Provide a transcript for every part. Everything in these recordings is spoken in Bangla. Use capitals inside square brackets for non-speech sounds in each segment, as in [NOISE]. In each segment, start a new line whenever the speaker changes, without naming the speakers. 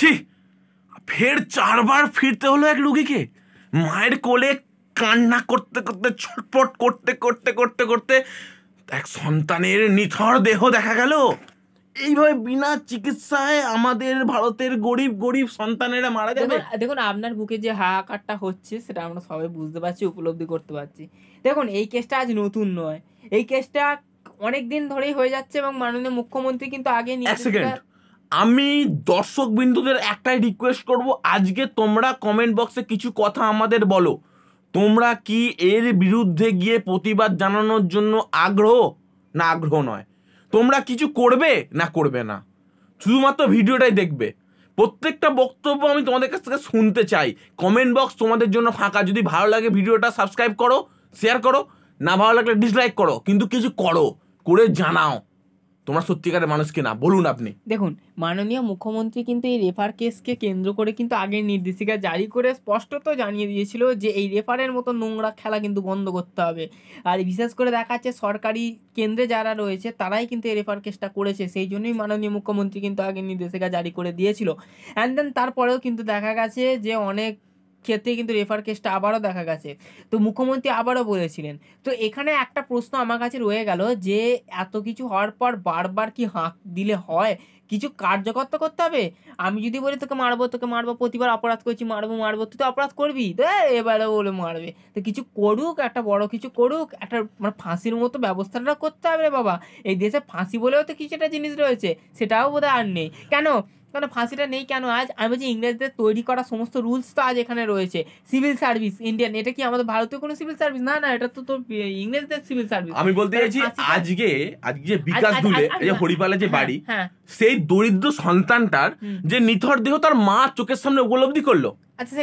ছি ফের চারবার ফিরতে হলো এক রুগীকে মায়ের কোলে কান্না করতে করতে ছটপট করতে করতে করতে করতে এক সন্তানের নিথর দেহ দেখা গেল এইভাবে বিনা চিকিৎসায় আমাদের ভারতের গরিব গরিব সন্তানেরা মারা যাবে দেখুন আপনার বুকে যে
হাহাকারটা হচ্ছে সেটা আমরা সবাই বুঝতে পারছি উপলব্ধি করতে পারছি দেখুন এই কেসটা আজ নতুন নয় এই কেসটা অনেক দিন ধরেই হয়ে যাচ্ছে এবং মাননীয় মুখ্যমন্ত্রী কিন্তু আগে নিয়ে
আমি দর্শক বিন্দুদের একটাই রিকোয়েস্ট করব আজকে তোমরা কমেন্ট বক্সে কিছু কথা আমাদের বলো তোমরা কি এর বিরুদ্ধে গিয়ে প্রতিবাদ জানানোর জন্য আগ্রহ না আগ্রহ নয় তোমরা কিছু করবে না করবে না শুধুমাত্র ভিডিওটাই দেখবে প্রত্যেকটা বক্তব্য আমি তোমাদের কাছ থেকে শুনতে চাই কমেন্ট বক্স তোমাদের জন্য ফাঁকা যদি ভালো লাগে ভিডিওটা সাবস্ক্রাইব করো শেয়ার করো না ভালো লাগলে ডিসলাইক করো কিন্তু কিছু করো করে জানাও তোমরা সত্যিকারের মানুষ কিনা বলুন আপনি দেখুন
মাননীয় মুখ্যমন্ত্রী কিন্তু এই রেফার কেসকে কেন্দ্র করে কিন্তু আগের নির্দেশিকা জারি করে স্পষ্টত জানিয়ে দিয়েছিল যে এই রেফারের মতো নোংরা খেলা কিন্তু বন্ধ করতে হবে আর বিশেষ করে দেখা যাচ্ছে সরকারি কেন্দ্রে যারা রয়েছে তারাই কিন্তু এই রেফার কেসটা করেছে সেই জন্যই মাননীয় মুখ্যমন্ত্রী কিন্তু আগের নির্দেশিকা জারি করে দিয়েছিল অ্যান্ড দেন তারপরেও কিন্তু দেখা গেছে যে অনেক ক্ষেত্রে কিন্তু রেফার কেসটা আবারও দেখা গেছে তো মুখ্যমন্ত্রী আবারও বলেছিলেন তো এখানে একটা প্রশ্ন আমার কাছে রয়ে গেল যে এত কিছু হওয়ার পর বারবার কি হাঁক দিলে হয় কিছু কার্যকর তো করতে হবে আমি যদি বলি তোকে মারবো তোকে মারবো প্রতিবার অপরাধ করছি মারবো মারবো তুই তো অপরাধ করবি তো এবারে বলে মারবে তো কিছু করুক একটা বড় কিছু করুক একটা মানে ফাঁসির মতো ব্যবস্থাটা করতে হবে রে বাবা এই দেশে ফাঁসি বলেও তো কিছু একটা জিনিস রয়েছে সেটাও বোধহয় আর নেই কেন কেন ফাঁসিটা নেই কেন আজ আমি বলছি ইংরেজদের তৈরি করা সমস্ত রুলস তো আজ এখানে রয়েছে সিভিল সার্ভিস ইন্ডিয়ান এটা কি আমাদের ভারতীয় কোনো সিভিল সার্ভিস না না এটা তো তোর ইংরেজদের সিভিল সার্ভিস
আমি বলতে চাইছি আজকে আজকে যে বিকাশ দুবে যে হরিপালের যে হ্যাঁ, বাড়ি হ্যাঁ। সেই দরিদ্র সন্তানটার যে নিথর দেহ তার মা চোখের সামনে উপলব্ধি করলো
আচ্ছা,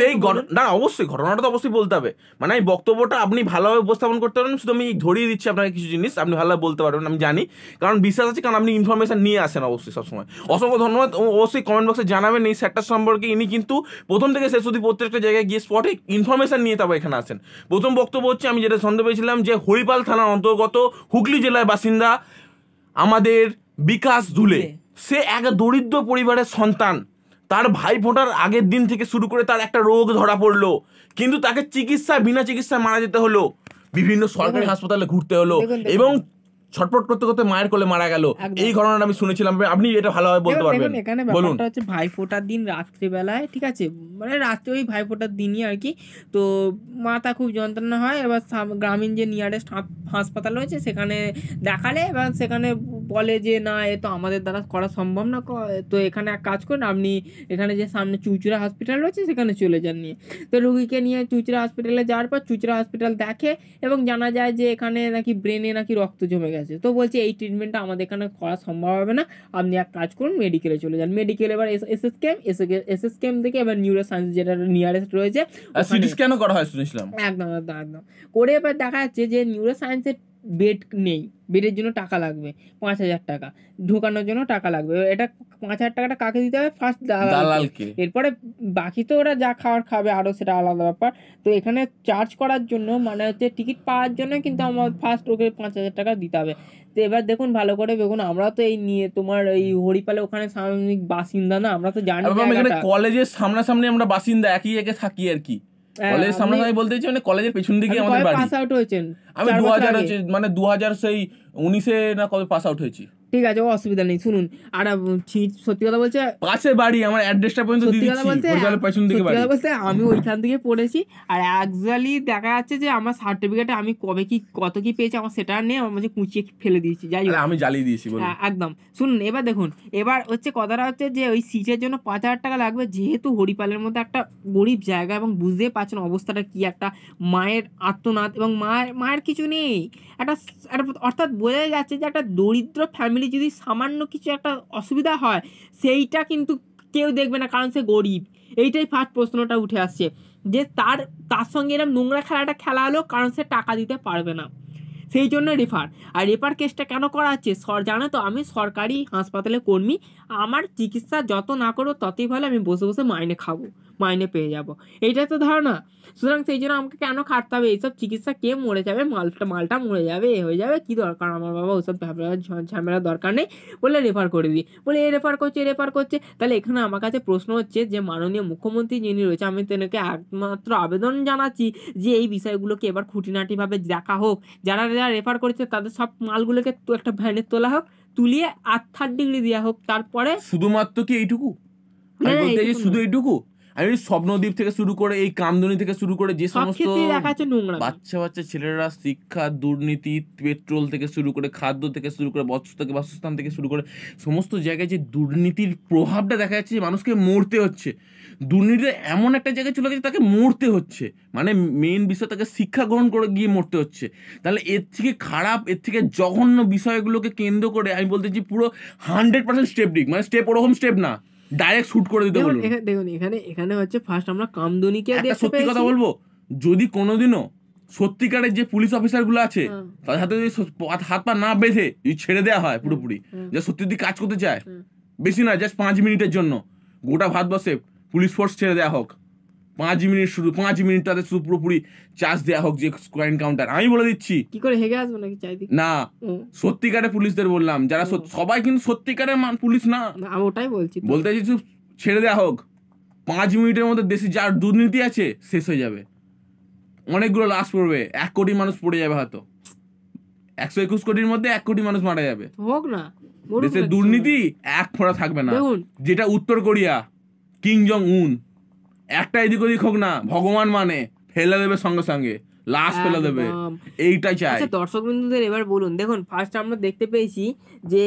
সেই
না অবশ্যই ঘটনাটা তো অবশ্যই বলতে হবে মানে আমি বক্তব্যটা আপনি ভালোভাবে উপস্থাপন করতে পারেন শুধু আমি ধরিয়ে দিচ্ছি আপনাকে কিছু জিনিস আপনি ভালোভাবে বলতে পারবেন আমি জানি কারণ বিশ্বাস আছে কারণ আপনি ইনফরমেশন নিয়ে আসেন অবশ্যই সবসময় অসংখ্য ধন্যবাদ অবশ্যই কমেন্ট বক্সে জানাবেন এই স্যারটার সম্পর্কে ইনি কিন্তু প্রথম থেকে শেষ অবধি প্রত্যেকটা জায়গায় গিয়ে স্পটে ইনফরমেশন নিয়ে তারপর এখানে আসেন প্রথম বক্তব্য হচ্ছে আমি যেটা সন্দেহ পেয়েছিলাম যে হরিপাল থানার অন্তর্গত হুগলি জেলার বাসিন্দা আমাদের বিকাশ দুলে সে এক দরিদ্র পরিবারের সন্তান তার ভাই ফোটার আগের দিন থেকে শুরু করে তার একটা রোগ ধরা পড়লো কিন্তু তাকে চিকিৎসা বিনা চিকিৎসায় মারা যেতে হলো বিভিন্ন সরকারি হাসপাতালে ঘুরতে হলো এবং ছটপট করতে করতে মায়ের কোলে মারা গেল এই ঘটনাটা আমি শুনেছিলাম আপনি এটা ভালোভাবে বলতে পারবেন এখানে ব্যাপারটা
হচ্ছে ভাইফোঁটার দিন রাত্রিবেলায় ঠিক আছে মানে রাত্রে ওই ভাইফোঁটার দিনই আর কি তো মাথা খুব যন্ত্রণা হয় এবার গ্রামীণ যে নিয়ারেস্ট হাসপাতাল রয়েছে সেখানে দেখালে এবার সেখানে বলে যে না এ তো আমাদের দ্বারা করা সম্ভব না তো এখানে এক কাজ করুন আপনি এখানে যে সামনে চুচুড়া হসপিটাল রয়েছে সেখানে চলে যান নিয়ে তো রুগীকে নিয়ে চুচড়া হসপিটালে যাওয়ার পর চুচুরা হসপিটাল দেখে এবং জানা যায় যে এখানে নাকি ব্রেনে নাকি রক্ত জমে গেছে তো বলছে এই ট্রিটমেন্টটা আমাদের এখানে করা সম্ভব হবে না আপনি এক কাজ করুন মেডিকেলে চলে যান মেডিকেল এবার S S K M S S K M থেকে এবার নিউরো সায়েন্স যেটা নিয়ারেস্ট রয়েছে সিটি স্ক্যানও করা হয় শুনেছিলাম একদম একদম একদম করে এবার দেখা যাচ্ছে যে নিউরো সায়েন্সের বেড নেই বেডের জন্য টাকা লাগবে পাঁচ হাজার টাকা ঢোকানোর জন্য টাকা লাগবে এটা পাঁচ হাজার টাকাটা কাকে দিতে হবে ফার্স্ট দালালকে এরপরে বাকি তো ওরা যা খাওয়ার খাবে আরও সেটা আলাদা ব্যাপার তো এখানে চার্জ করার জন্য মানে হচ্ছে টিকিট পাওয়ার জন্য কিন্তু আমার ফার্স্ট ওকে পাঁচ হাজার টাকা দিতে হবে তো এবার দেখুন ভালো করে দেখুন আমরা তো এই নিয়ে তোমার এই হরিপালে ওখানে সামনে বাসিন্দা না আমরা তো জানি
কলেজের সামনাসামনি আমরা বাসিন্দা একই একে থাকি আর কি কলেজ আমি বলতে চাই মানে কলেজের পেছন দিকে আমাদের বাড়ি পাস
আউট হয়েছে আমি 2000
মানে 2000 সেই 19 এ না কবে পাস আউট হয়েছি
ঠিক আছে ও অসুবিধা নেই শুনুন আর সত্যি কথা বলছে
পাশে বাড়ি আমার অ্যাড্রেসটা পর্যন্ত দিচ্ছি কথা বলতে সত্যি বাড়ি
বলতে আমি ওইখান থেকে পড়েছি আর অ্যাকচুয়ালি দেখা যাচ্ছে যে আমার সার্টিফিকেটে আমি কবে কি কত কি পেয়েছি আমার সেটা নিয়ে আমার মাঝে কুচিয়ে ফেলে দিয়েছি যাই
আমি জ্বালিয়ে দিয়েছি হ্যাঁ,
একদম শুনুন এবার দেখুন এবার হচ্ছে কথাটা হচ্ছে যে ওই সিটের জন্য পাঁচ হাজার টাকা লাগবে যেহেতু হরিপালের মধ্যে একটা গরিব জায়গা এবং বুঝতেই পারছেন অবস্থাটা কি একটা মায়ের আত্মনাথ এবং মায়ের মায়ের কিছু নেই একটা অর্থাৎ বোঝাই যাচ্ছে যে একটা দরিদ্র ফ্যামিলি ফ্যামিলি যদি সামান্য কিছু একটা অসুবিধা হয় সেইটা কিন্তু কেউ দেখবে না কারণ সে গরিব এইটাই ফার্স্ট প্রশ্নটা উঠে আসছে যে তার তার সঙ্গে এরম নোংরা খেলাটা খেলা হলো কারণ সে টাকা দিতে পারবে না সেই জন্য রেফার আর রেফার কেসটা কেন করা হচ্ছে সর জানো তো আমি সরকারি হাসপাতালে কর্মী আমার চিকিৎসা যত না করো ততই ভালো আমি বসে বসে মাইনে খাবো মাইনে পেয়ে যাব এইটাই তো ধারণা সুতরাং সেই জন্য আমাকে কেন খাটতে হবে এইসব চিকিৎসা কে মরে যাবে মালটা মালটা মরে যাবে এ হয়ে যাবে কি দরকার আমার বাবা ওসব ঝামেলা দরকার নেই বলে রেফার করে দিই বলে এ রেফার করছে রেফার করছে তাহলে এখানে আমার কাছে প্রশ্ন হচ্ছে যে মাননীয় মুখ্যমন্ত্রী যিনি রয়েছে আমি তেনাকে একমাত্র আবেদন জানাচ্ছি যে এই বিষয়গুলোকে এবার খুঁটিনাটিভাবে দেখা হোক যারা যারা রেফার করেছে তাদের সব মালগুলোকে একটা ভ্যানে তোলা হোক তুলিয়ে আর থার্ড ডিগ্রি দেওয়া হোক তারপরে
শুধুমাত্র কি এইটুকু হ্যাঁ, শুধু এইটুকু আমি স্বপ্নদ্বীপ থেকে শুরু করে এই কামদুনি থেকে শুরু করে যে সমস্ত বাচ্চা বাচ্চা ছেলেরা শিক্ষা দুর্নীতি পেট্রোল থেকে শুরু করে খাদ্য থেকে শুরু করে বস্ত্র থেকে বাসস্থান থেকে শুরু করে সমস্ত জায়গায় যে দুর্নীতির প্রভাবটা দেখা যাচ্ছে যে মানুষকে মরতে হচ্ছে দুর্নীতি এমন একটা জায়গায় চলে গেছে তাকে মরতে হচ্ছে মানে মেন বিষয় তাকে শিক্ষা গ্রহণ করে গিয়ে মরতে হচ্ছে তাহলে এর থেকে খারাপ এর থেকে জঘন্য বিষয়গুলোকে কেন্দ্র করে আমি বলতেছি পুরো হান্ড্রেড পার্সেন্ট স্টেপ ডিক মানে স্টেপ ওরকম স্টেপ না ডাইরেক্ট শুট করে দিতে বলুন দেখুন এখানে এখানে হচ্ছে ফার্স্ট আমরা কামদুনিকে দেখতে সত্যি কথা বলবো যদি কোনোদিনও সত্যিকারের যে পুলিশ অফিসার গুলো আছে হ্যাঁ। তাদের হাতে যদি হাত পা না বেঁধে যদি ছেড়ে দেওয়া হয় হ্যাঁ, পুরোপুরি হ্যাঁ। যে সত্যি যদি কাজ করতে চায় বেশি না জাস্ট পাঁচ মিনিটের জন্য গোটা ভারতবর্ষে পুলিশ ফোর্স ছেড়ে দেওয়া হোক পাঁচ মিনিট শুরু পাঁচ মিনিটটাতে শুধু পুরোপুরি চার্জ দেওয়া হোক যে কয়েন কাউন্টার আমি বলে দিচ্ছি
কি করে হেগে আসবো নাকি চাইদিকে না
সত্যিকারে পুলিশদের বললাম যারা সবাই কিন্তু সত্যিকারের পুলিশ না আমি ওটাই বলছি বলতে চাইছি ছেড়ে দেওয়া হোক পাঁচ মিনিটের মধ্যে দেশে যার দুর্নীতি আছে শেষ হয়ে যাবে অনেকগুলো লাশ পড়বে এক কোটি মানুষ পড়ে যাবে হয়তো একশো একুশ কোটির মধ্যে এক কোটি মানুষ মারা যাবে
হোক না দেশের দুর্নীতি
এক ফোড়া থাকবে না যেটা উত্তর কোরিয়া কিং জং উন একটা এদিক ওদিক হোক না ভগবান মানে ফেলে দেবে সঙ্গে সঙ্গে লাশ ফেলে দেবে এইটাই চাই আচ্ছা,
দর্শক বিন্দুদের এবার বলুন দেখুন ফার্স্ট আমরা দেখতে পেয়েছি যে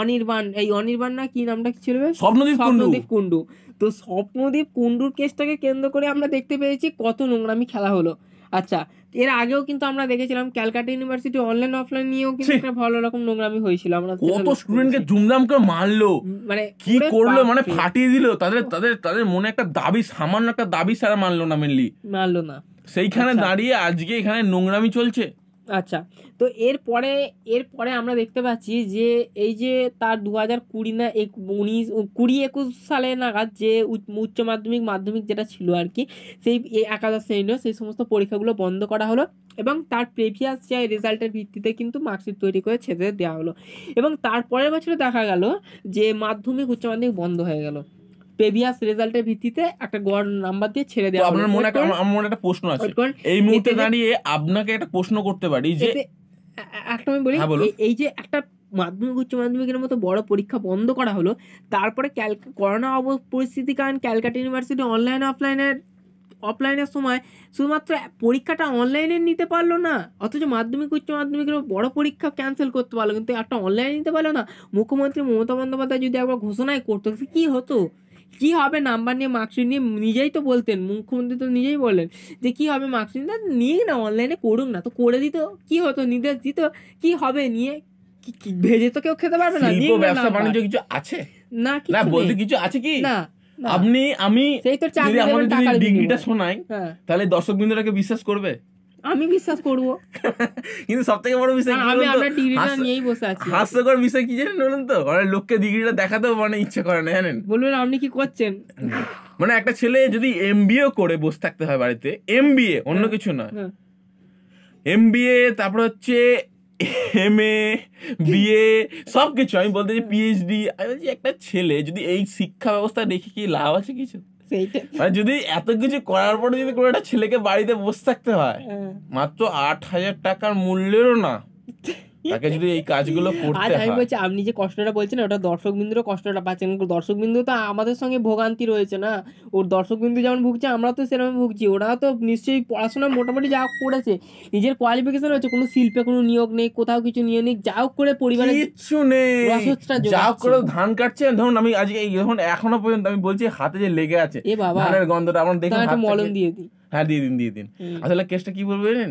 অনির্বাণ এই অনির্বাণ না কি নামটা কি ছিল স্বপ্নদীপ স্বপ্নদীপ কুণ্ডু তো স্বপ্নদীপ কুণ্ডুর কেসটাকে কেন্দ্র করে আমরা দেখতে পেয়েছি কত নোংরামি খেলা হলো আচ্ছা এর আগেও কিন্তু আমরা দেখেছিলাম ক্যালকাটা ইউনিভার্সিটি অনলাইন অফলাইন নিয়েও কিন্তু একটা ভালো রকম নোংরামি হয়েছিল আমরা কত
স্টুডেন্টকে জুমজাম করে মারলো
মানে কি করলো মানে
ফাটিয়ে দিল তাদের তাদের তাদের মনে একটা দাবি সামান্য একটা দাবি সারা মানলো না মেনলি মানলো না সেইখানে আচ্ছা। দাঁড়িয়ে আজকে এখানে নোংরামি চলছে আচ্ছা
তো এরপরে এরপরে আমরা দেখতে পাচ্ছি যে এই যে তার দু হাজার কুড়ি না এক উনিশ কুড়ি একুশ সালে নাগাদ যে উচ্চ মাধ্যমিক মাধ্যমিক যেটা ছিল আর কি সেই একাদশ শ্রেণীর সেই সমস্ত পরীক্ষাগুলো বন্ধ করা হলো এবং তার প্রিভিয়াস যে রেজাল্টের ভিত্তিতে কিন্তু মার্কশিট তৈরি করে ছেড়ে দেওয়া হলো এবং তারপরের বছরে দেখা গেল যে মাধ্যমিক উচ্চ মাধ্যমিক বন্ধ হয়ে গেল প্রিভিয়াস রেজাল্টের ভিত্তিতে একটা গড় নাম্বার দিয়ে ছেড়ে দেওয়া আপনার মনে একটা আমার
মনে একটা প্রশ্ন আছে এই মুহূর্তে দাঁড়িয়ে আপনাকে একটা প্রশ্ন করতে পারি যে
একটা আমি বলি হ্যাঁ, এই যে একটা মাধ্যমিক উচ্চ মাধ্যমিকের মতো বড় পরীক্ষা বন্ধ করা হলো তারপরে ক্যাল করোনা অব পরিস্থিতি কারণ ক্যালকাটা ইউনিভার্সিটি অনলাইন অফলাইনের অফলাইনের সময় শুধুমাত্র পরীক্ষাটা অনলাইনে নিতে পারলো না অথচ মাধ্যমিক উচ্চ মাধ্যমিকের বড় পরীক্ষা ক্যান্সেল করতে পারলো কিন্তু একটা অনলাইনে নিতে পারলো না মুখ্যমন্ত্রী মমতা বন্দ্যোপাধ্যায় যদি একবার ঘোষণাই করতো কি হতো কি হবে নাম্বার নিয়ে মার্কশিট নিয়ে নিজেই তো বলতেন মুখ্যমন্ত্রী তো নিজেই বলেন যে কি হবে মার্কশিট না নিয়ে না অনলাইনে করুক না তো করে দিত কি হতো নির্দেশ দিত কি হবে নিয়ে ভেজে তো কেউ খেতে পারবে না ব্যবসা বাণিজ্য কিছু
আছে না না বলতে কিছু আছে কি না আপনি আমি যদি আমাদের যদি ডিগ্রিটা শোনাই হ্যাঁ। তাহলে দর্শক বিন্দুরাকে বিশ্বাস করবে
আমি বিশ্বাস করবো
কিন্তু সব থেকে বড় বিষয় আমি আমরা ডিগ্রিটা নিয়েই
বসে আছি হাস্যকর
বিষয় কি জানেন বলুন তো মানে লোককে ডিগ্রিটা দেখাতেও মানে ইচ্ছে করে না জানেন বলবেন আপনি কি করছেন মানে একটা ছেলে যদি এমবিএ করে বসে থাকতে হয় বাড়িতে এমবিএ অন্য হ্যাঁ, কিছু নয় হ্যাঁ। এমবিএ তারপর হচ্ছে এম এ বিএ সব কিছু আমি বলতে পিএইচডি একটা ছেলে যদি এই শিক্ষা ব্যবস্থা রেখে কি লাভ আছে কিছু মানে যদি এত কিছু করার পরে যদি কোনো একটা ছেলেকে বাড়িতে বসে থাকতে হয় হ্যাঁ। মাত্র আট হাজার টাকার মূল্যেরও না [LAUGHS] তাকে যদি এই কাজগুলো করতে হয় বলছি
আপনি যে কষ্টটা বলছেন ওটা দর্শক বিন্দুরও কষ্টটা পাচ্ছেন দর্শক বিন্দু তো আমাদের সঙ্গে ভোগান্তি রয়েছে না ওর দর্শক বিন্দু যেমন ভুগছে আমরা তো সেরকম ভুগছি ওরা তো নিশ্চয়ই পড়াশোনা মোটামুটি যা করেছে নিজের কোয়ালিফিকেশন হচ্ছে কোনো শিল্পে কোনো নিয়োগ নেই কোথাও কিছু নিয়ে নেই যা হোক করে পরিবারে কিছু
নেই যা হোক করে ধান কাটছে ধরুন আমি আজকে ধরুন এখনো পর্যন্ত আমি বলছি হাতে যে লেগে আছে এ বাবা ধানের গন্ধটা আমার দেখে মলম দিয়ে দিন হ্যাঁ দিয়ে দিন দিয়ে দিন আসলে কেসটা কি বলবেন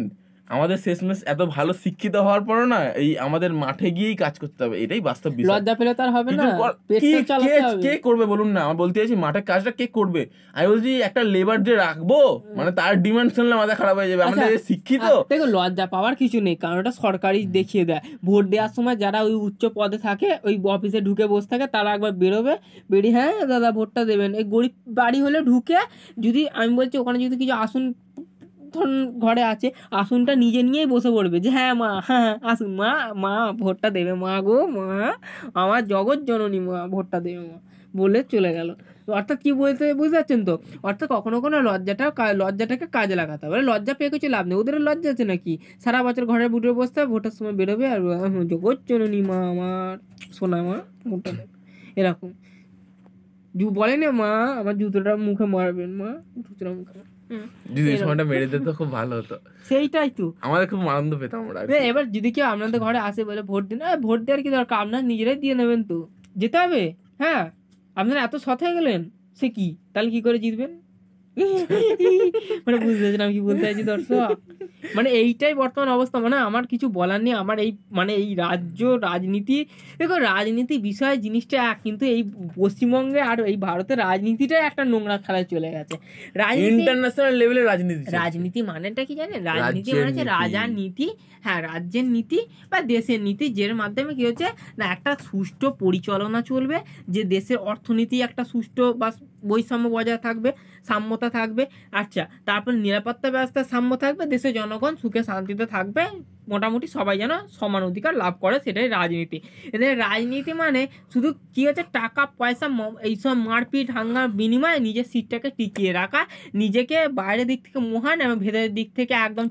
আমাদের শেষমেশ এত ভালো শিক্ষিত হওয়ার পরও না এই আমাদের মাঠে গিয়েই কাজ করতে হবে এটাই বাস্তব বিষয় লজ্জা পেলে তার হবে না কে করবে বলুন না আমি বলতে চাইছি মাঠের কাজটা কে করবে আমি বলছি একটা লেবার যে রাখবো মানে তার ডিমান্ড শুনলে মাথা খারাপ হয়ে যাবে আমাদের আচ্ছা, শিক্ষিত দেখো লজ্জা পাওয়ার কিছু নেই কারণ ওটা সরকারি
দেখিয়ে দেয় ভোট দেওয়ার সময় যারা ওই উচ্চ পদে থাকে ওই অফিসে ঢুকে বসে থাকে তারা একবার বেরোবে বেরিয়ে হ্যাঁ দাদা ভোটটা দেবেন এই গরিব বাড়ি হলে ঢুকে যদি আমি বলছি ওখানে যদি কিছু আসুন যতক্ষণ ঘরে আছে আসনটা নিজে নিয়েই বসে পড়বে যে হ্যাঁ মা হ্যাঁ, হ্যাঁ আসুন মা মা ভোটটা দেবে মা গো মা আমার জগৎ জননী মা ভোটটা দেবে মা বলে চলে গেল অর্থাৎ কী বলতে বুঝতে পারছেন তো অর্থাৎ কখনো কখনো লজ্জাটা লজ্জাটাকে কাজে লাগাতে হবে লজ্জা পেয়ে কিছু লাভ নেই ওদের লজ্জা আছে নাকি সারা বছর ঘরে বুটে বসতে হবে ভোটের সময় বেরোবে আর জগৎ জননী মা আমার সোনা মা দেবে এরকম জু বলে না মা আমার জুতোটা মুখে মারবেন মা জুতোটা মুখে
যদি সময়টা মেরে দিত খুব ভালো হতো সেইটাই তো আমাদের খুব আনন্দ পেতাম আমরা
এবার যদি কেউ আপনাদের ঘরে আসে বলে ভোট দিন ভোট দেওয়ার কি দরকার আপনার নিজেরাই দিয়ে নেবেন তো যেতে হবে হ্যাঁ আপনারা এত সৎ হয়ে গেলেন সে কি তাহলে কি করে জিতবেন [LAUGHS] মানে বুঝতে পারছেন আমি কি বলতে চাইছি দর্শক মানে এইটাই বর্তমান অবস্থা মানে আমার কিছু বলার নেই আমার এই মানে এই রাজ্য রাজনীতি দেখো রাজনীতি বিষয় জিনিসটা এক কিন্তু এই পশ্চিমবঙ্গে আর এই ভারতের রাজনীতিটাই একটা নোংরা খেলায় চলে গেছে ইন্টারন্যাশনাল লেভেলে রাজনীতি রাজনীতি মানেটা কি জানেন রাজনীতি মানে হচ্ছে রাজা নীতি হ্যাঁ রাজ্যের নীতি বা দেশের নীতি যের মাধ্যমে কী হচ্ছে না একটা সুষ্ঠু পরিচালনা চলবে যে দেশের অর্থনীতি একটা সুষ্ঠু বা বৈষম্য বজায় থাকবে সাম্যতা থাকবে আচ্ছা তারপর নিরাপত্তা ব্যবস্থার সাম্য থাকবে দেশের জনগণ সুখে শান্তিতে থাকবে মোটামুটি সবাই যেন সমান অধিকার লাভ করে সেটাই রাজনীতি এদের রাজনীতি মানে শুধু কী হচ্ছে টাকা পয়সা এইসব মারপিট হাঙ্গার বিনিময়ে নিজের সিটটাকে টিকিয়ে রাখা নিজেকে বাইরের দিক থেকে মহান এবং ভেতরের দিক থেকে একদম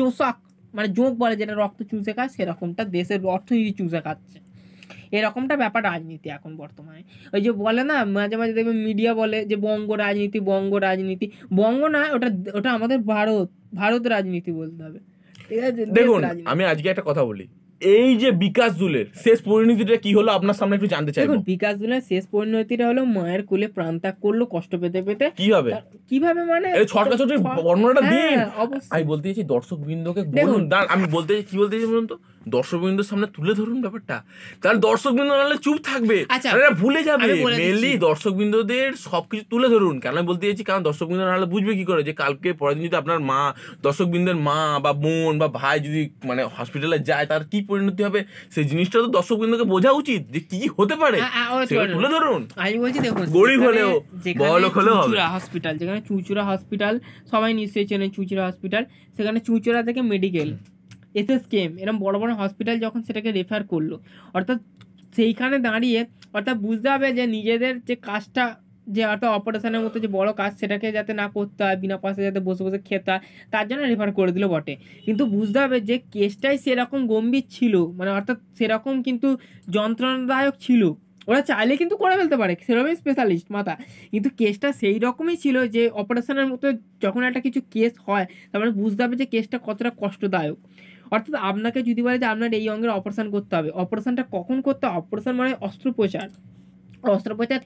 চোষা মানে যোগ বলে যেটা রক্ত চুষে খায় সেরকমটা দেশের অর্থনীতি চুষে খাচ্ছে এরকমটা ব্যাপার রাজনীতি এখন বর্তমানে ওই যে বলে না মাঝে মাঝে দেখবে মিডিয়া বলে যে বঙ্গ রাজনীতি বঙ্গ রাজনীতি বঙ্গ না ওটা ওটা আমাদের ভারত ভারত রাজনীতি বলতে হবে ঠিক আছে দেখুন
আমি আজকে একটা কথা বলি এই যে বিকাশ দুলের শেষ পরিণতিটা কি হলো আপনার সামনে একটু জানতে চাই বিকাশ দুলের
শেষ পরিণতিটা হলো মায়ের কোলে প্রাণ ত্যাগ করলো কষ্ট পেতে পেতে কি হবে কিভাবে মানে এই ছটকা বর্ণনাটা দিন হ্যাঁ,
আমি বলতে চাইছি দর্শক বৃন্দকে বলুন আমি বলতে চাইছি কি বলতে চাইছি বলুন তো দর্শকবৃন্দর সামনে তুলে ধরুন ব্যাপারটা তাহলে দর্শকবৃন্দ নাহলে চুপ থাকবে আচ্ছা, ভুলে যাবে মেনলি দর্শকবৃন্দদের সবকিছু তুলে ধরুন কেন বলতে চাইছি কারণ দর্শকবৃন্দ নাহলে বুঝবে কি করে যে কালকে পরের দিন যদি আপনার মা দর্শকবৃন্দের মা বা বোন বা ভাই যদি মানে হসপিটালে যায় তার কি পরিণতি হবে সেই জিনিসটা তো দর্শকবৃন্দকে বোঝা উচিত যে কি হতে হ্যাঁ, হ্যাঁ, পারে তুলে ধরুন
আমি বলছি দেখুন গরিব হলেও বড়লোক হলেও হবে হসপিটাল যেখানে চুচুরা হসপিটাল সবাই নিশ্চয়ই চেনে চুচুরা হসপিটাল সেখানে চুচুরা থেকে মেডিকেল এসএসকেএম এরকম বড় বড় হসপিটাল যখন সেটাকে রেফার করলো অর্থাৎ সেইখানে দাঁড়িয়ে অর্থাৎ বুঝতে হবে যে নিজেদের যে কাজটা যে অর্থাৎ অপারেশনের মতো যে বড় কাজ সেটাকে যাতে না করতে হয় বিনা পয়সা যাতে বসে বসে খেতে হয় তার জন্য রেফার করে দিল বটে কিন্তু বুঝতে হবে যে কেসটাই সেরকম গম্ভীর ছিল মানে অর্থাৎ সেরকম কিন্তু যন্ত্রণাদায়ক ছিল ওরা চাইলে কিন্তু করে ফেলতে পারে সেরকমই স্পেশালিস্ট মাথা কিন্তু কেসটা সেই রকমই ছিল যে অপারেশনের মতো যখন একটা কিছু কেস হয় তার মানে বুঝতে হবে যে কেসটা কতটা কষ্টদায়ক অর্থাৎ আপনাকে যদি বলে যে আপনার এই অঙ্গের অপারেশান করতে হবে অপারেশানটা কখন করতে হবে অপারেশান মানে অস্ত্রোপচার অস্ত্রোপচার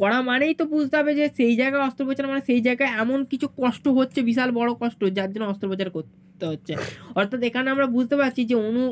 করা মানেই তো বুঝতে হবে যে সেই জায়গায় অস্ত্রোপচার মানে সেই জায়গায় এমন কিছু কষ্ট হচ্ছে বিশাল বড় কষ্ট যার জন্য অস্ত্রোপচার করতে করতে হচ্ছে অর্থাৎ এখানে আমরা বুঝতে পারছি যে অনু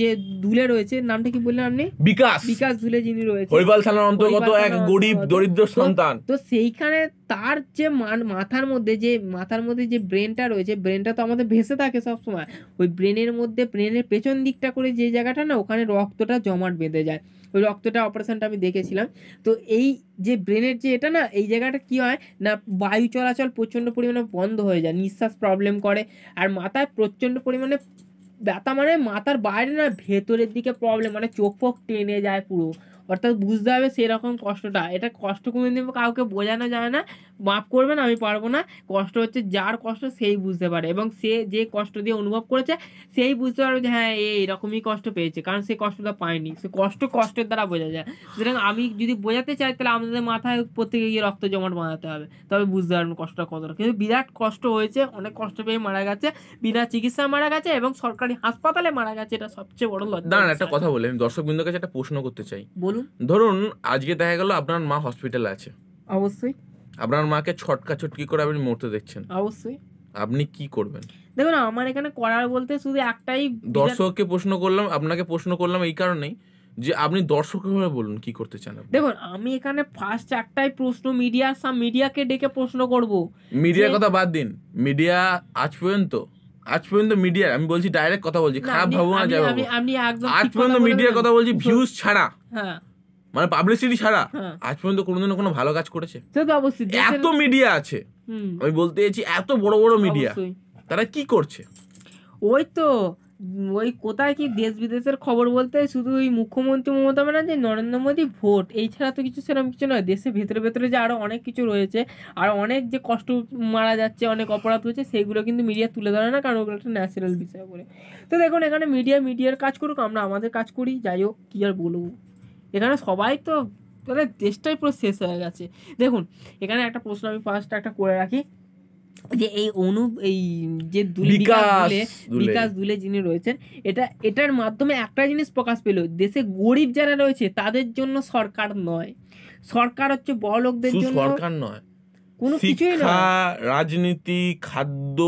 যে দুলে রয়েছে নামটা কি বললেন আপনি বিকাশ বিকাশ দুলে যিনি রয়েছে হরিপাল থানার অন্তর্গত এক গরিব দরিদ্র সন্তান তো সেইখানে তার যে মাথার মধ্যে যে মাথার মধ্যে যে ব্রেনটা রয়েছে ব্রেনটা তো আমাদের ভেসে থাকে সবসময় ওই ব্রেনের মধ্যে ব্রেনের পেছন দিকটা করে যে জায়গাটা না ওখানে রক্তটা জমাট বেঁধে যায় ওই রক্তটা অপারেশনটা আমি দেখেছিলাম তো এই যে ব্রেনের যে এটা না এই জায়গাটা কি হয় না বায়ু চলাচল প্রচণ্ড পরিমাণে বন্ধ হয়ে যায় নিঃশ্বাস প্রবলেম করে আর মাথায় ব্যথায় প্রচণ্ড পরিমাণে ব্যথা মানে মাথার বাইরে না ভেতরের দিকে প্রবলেম মানে চোখ ফোখ টেনে যায় পুরো অর্থাৎ বুঝতে হবে সেরকম কষ্টটা এটা কষ্ট কোনো দিন কাউকে বোঝানো যায় না মাফ করবেন আমি পারবো না কষ্ট হচ্ছে যার কষ্ট সেই বুঝতে পারে এবং সে যে কষ্ট দিয়ে অনুভব করেছে সেই বুঝতে পারবে যে হ্যাঁ এইরকমই কষ্ট পেয়েছে কারণ সে কষ্টটা পায়নি সে কষ্ট কষ্টের দ্বারা বোঝা যায় সুতরাং আমি যদি বোঝাতে চাই তাহলে আমাদের মাথায় প্রত্যেকে গিয়ে রক্ত জমাট বাঁধাতে হবে তবে বুঝতে পারবেন কষ্টটা কতটা কিন্তু বিরাট কষ্ট হয়েছে অনেক কষ্ট পেয়ে মারা গেছে বিনা চিকিৎসায় মারা গেছে এবং সরকারি হাসপাতালে মারা গেছে এটা সবচেয়ে বড় লজ্জা
একটা কথা বলে আমি দর্শকবৃন্দ কাছে একটা প্রশ্ন করতে চাই বলুন বলুন ধরুন আজকে দেখা গেল আপনার মা হসপিটালে আছে অবশ্যই আপনার মাকে ছটকা ছটকি করে আপনি মরতে দেখছেন অবশ্যই আপনি কি করবেন
দেখুন আমার এখানে করার বলতে শুধু একটাই দর্শককে
প্রশ্ন করলাম আপনাকে প্রশ্ন করলাম এই কারণেই যে আপনি দর্শকের হয়ে বলুন কি করতে চান
দেখুন আমি এখানে ফার্স্ট একটাই প্রশ্ন মিডিয়া সব মিডিয়াকে ডেকে প্রশ্ন করব মিডিয়ার কথা
বাদ দিন মিডিয়া আজ পর্যন্ত আজ পর্যন্ত মিডিয়া আমি বলছি ডাইরেক্ট কথা বলছি খারাপ ভাবো না যাবে
আজ পর্যন্ত মিডিয়ার
কথা বলছি ভিউজ ছাড়া হ্যাঁ মানে পাবলিসিটি ছাড়া হ্যাঁ। আজ পর্যন্ত কোনোদিনও কোনো ভালো কাজ করেছে এত মিডিয়া আছে আমি বলতে চাইছি এত বড় বড় মিডিয়া তারা কি করছে
ওই তো ওই কোথায় কি দেশ বিদেশের খবর বলতে শুধু ওই মুখ্যমন্ত্রী মমতা ব্যানার্জি নরেন্দ্র মোদী ভোট এই ছাড়া তো কিছু সেরকম কিছু নয় দেশের ভেতরে ভেতরে যে আরও অনেক কিছু রয়েছে আর অনেক যে কষ্ট মারা যাচ্ছে অনেক অপরাধ হচ্ছে সেইগুলো কিন্তু মিডিয়া তুলে ধরে না কারণ ওগুলো একটা ন্যাচারাল বিষয় করে তো দেখুন এখানে মিডিয়া মিডিয়ার কাজ করুক আমরা আমাদের কাজ করি যাই হোক কী আর বলবো এখানে সবাই তো তাহলে মানে দেশটাই পুরো শেষ হয়ে গেছে দেখুন এখানে একটা প্রশ্ন আমি ফার্স্ট একটা করে রাখি যে এই অনু এই যে বিকাশ দুলে যিনি রয়েছেন এটা এটার মাধ্যমে একটা জিনিস প্রকাশ পেল দেশে গরিব যারা রয়েছে তাদের জন্য সরকার নয় সরকার হচ্ছে বড় লোকদের জন্য সরকার নয় কোনো কিছুই না
রাজনীতি খাদ্য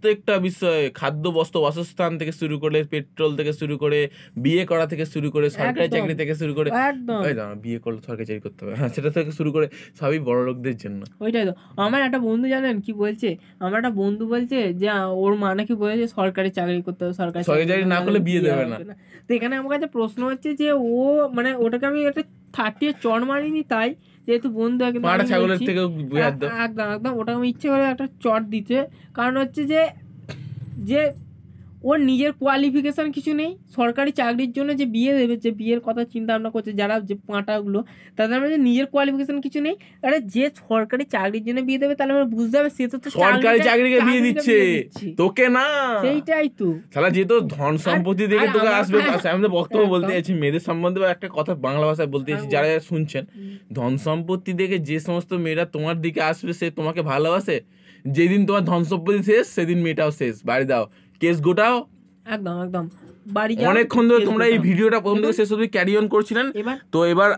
প্রত্যেকটা বিষয়ে খাদ্য বস্ত্র বাসস্থান থেকে শুরু করে পেট্রোল থেকে শুরু করে বিয়ে করা থেকে শুরু করে সরকারি চাকরি থেকে শুরু করে বিয়ে করলে সরকারি চাকরি করতে হবে হ্যাঁ সেটা থেকে শুরু করে সবই বড় লোকদের জন্য
ওইটাই তো আমার একটা বন্ধু জানেন কি বলছে আমার একটা বন্ধু বলছে যে ওর মা নাকি বলেছে সরকারি চাকরি করতে হবে সরকারি সরকারি চাকরি না করলে বিয়ে দেবে না তো এখানে আমার কাছে প্রশ্ন হচ্ছে যে ও মানে ওটাকে আমি একটা থার্টি চড় মারিনি তাই যেহেতু বন্ধু একদম পাড়া ছাগলের থেকে একদম একদম একদম ওটা আমার ইচ্ছে করে একটা চট দিতে কারণ হচ্ছে যে যে ওর নিজের কোয়ালিফিকেশান কিছু নেই সরকারি চাকরির জন্য যে বিয়ে দেবে যে বিয়ের কথা চিন্তা ভাবনা করছে যারা যে পাঁটাগুলো তাদের মধ্যে নিজের কোয়ালিফিকেশান কিছু নেই আরে যে সরকারি চাকরির জন্য বিয়ে দেবে তাহলে আমরা বুঝতে হবে সে তো সরকারি চাকরিকে বিয়ে দিচ্ছে
তোকে না সেইটাই তো তাহলে যে তো ধন সম্পত্তি দেখে তোকে আসবে আমি তো বক্তব্য হ্যাঁ, বলতে চাইছি মেয়েদের সম্বন্ধে একটা কথা বাংলা ভাষায় বলতে চাইছি যারা হ্যাঁ, যারা শুনছেন ধন সম্পত্তি দেখে যে সমস্ত মেয়েরা তোমার দিকে আসবে সে তোমাকে ভালোবাসে যেদিন তোমার ধন সম্পত্তি শেষ সেদিন মেয়েটাও শেষ বাড়ি দাও কেস গোটাও
একদম একদম বাড়ি অনেকক্ষণ ধরে তোমরা
এই ভিডিওটা প্রথম থেকে শেষ অবধি ক্যারি অন করছিলেন তো এবার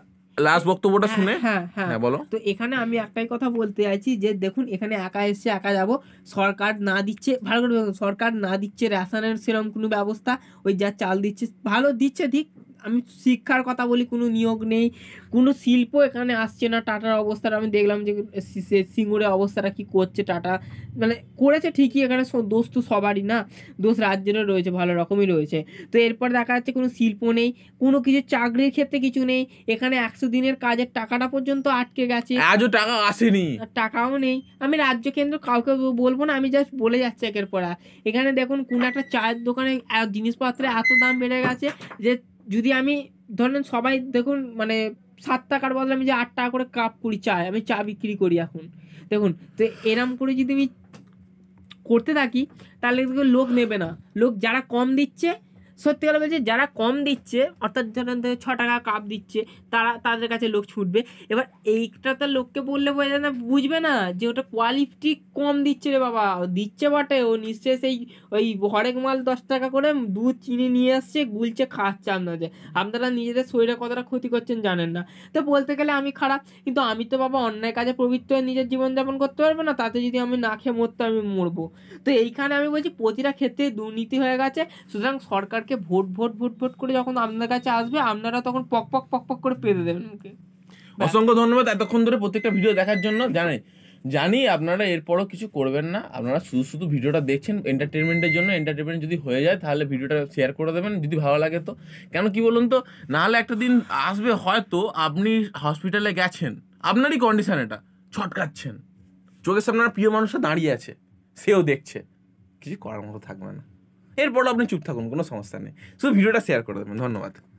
লাস্ট বক্তব্যটা হ্যাঁ, শুনে হ্যাঁ, হ্যাঁ হ্যাঁ বলো তো
এখানে আমি একটাই কথা বলতে চাইছি যে দেখুন এখানে একা এসছে একা যাব সরকার না দিচ্ছে ভালো করে সরকার না দিচ্ছে রেশনের সেরকম কোনো ব্যবস্থা ওই যা চাল দিচ্ছে ভালো দিচ্ছে ঠিক আমি শিক্ষার কথা বলি কোনো নিয়োগ নেই কোনো শিল্প এখানে আসছে না টাটার অবস্থাটা আমি দেখলাম যে সিঙ্গুরের অবস্থাটা কি করছে টাটা মানে করেছে ঠিকই এখানে দোষ তো সবারই না দোষ রাজ্যেরও রয়েছে ভালো রকমই রয়েছে তো এরপর দেখা যাচ্ছে কোনো শিল্প নেই কোনো কিছু চাকরির ক্ষেত্রে কিছু নেই এখানে একশো দিনের কাজের টাকাটা পর্যন্ত আটকে গেছে আজও টাকা আসেনি টাকাও নেই আমি রাজ্য কেন্দ্র কাউকে বলবো না আমি জাস্ট বলে যাচ্ছি একের পর এখানে দেখুন কোনো একটা চায়ের দোকানে জিনিসপত্রে এত দাম বেড়ে গেছে যে যদি আমি ধরেন সবাই দেখুন মানে সাত টাকার বদলে আমি যে আট টাকা করে কাপ করি চা আমি চা বিক্রি করি এখন দেখুন তো এরম করে যদি আমি করতে থাকি তাহলে লোক নেবে না লোক যারা কম দিচ্ছে সত্যি কথা বলছি যারা কম দিচ্ছে অর্থাৎ ধরেন ছ টাকা কাপ দিচ্ছে তারা তাদের কাছে লোক ছুটবে এবার এইটা তো লোককে বললে বোঝা না বুঝবে না যে ওটা কোয়ালিটি কম দিচ্ছে রে বাবা দিচ্ছে বটে ও নিশ্চয় সেই ওই হরেক মাল দশ টাকা করে দুধ চিনি নিয়ে আসছে গুলছে খাচ্ছে আপনাদের আপনারা নিজেদের শরীরে কতটা ক্ষতি করছেন জানেন না তো বলতে গেলে আমি খারাপ কিন্তু আমি তো বাবা অন্যায় কাজে প্রবৃত্ত হয়ে নিজের জীবনযাপন করতে পারবো না তাতে যদি আমি না খেয়ে মরতে আমি মরবো তো এইখানে আমি বলছি প্রতিটা ক্ষেত্রে দুর্নীতি হয়ে গেছে সুতরাং সরকারকে আপনাকে ভোট ভোট ভোট ভোট করে যখন আপনার কাছে আসবে আপনারা তখন পক পক পক পক করে পেতে দেবেন ওকে
অসংখ্য ধন্যবাদ এতক্ষণ ধরে প্রত্যেকটা ভিডিও দেখার জন্য জানেন জানি আপনারা এরপরও কিছু করবেন না আপনারা শুধু শুধু ভিডিওটা দেখছেন এন্টারটেনমেন্টের জন্য এন্টারটেনমেন্ট যদি হয়ে যায় তাহলে ভিডিওটা শেয়ার করে দেবেন যদি ভালো লাগে তো কেন কি বলুন তো নাহলে একটা দিন আসবে হয়তো আপনি হসপিটালে গেছেন আপনারই কন্ডিশান এটা ছটকাচ্ছেন চোখের সামনে প্রিয় মানুষটা দাঁড়িয়ে আছে সেও দেখছে কিছু করার মতো থাকবে না এরপরও আপনি চুপ থাকুন কোনো সমস্যা নেই শুধু ভিডিওটা শেয়ার করে দেবেন ধন্যবাদ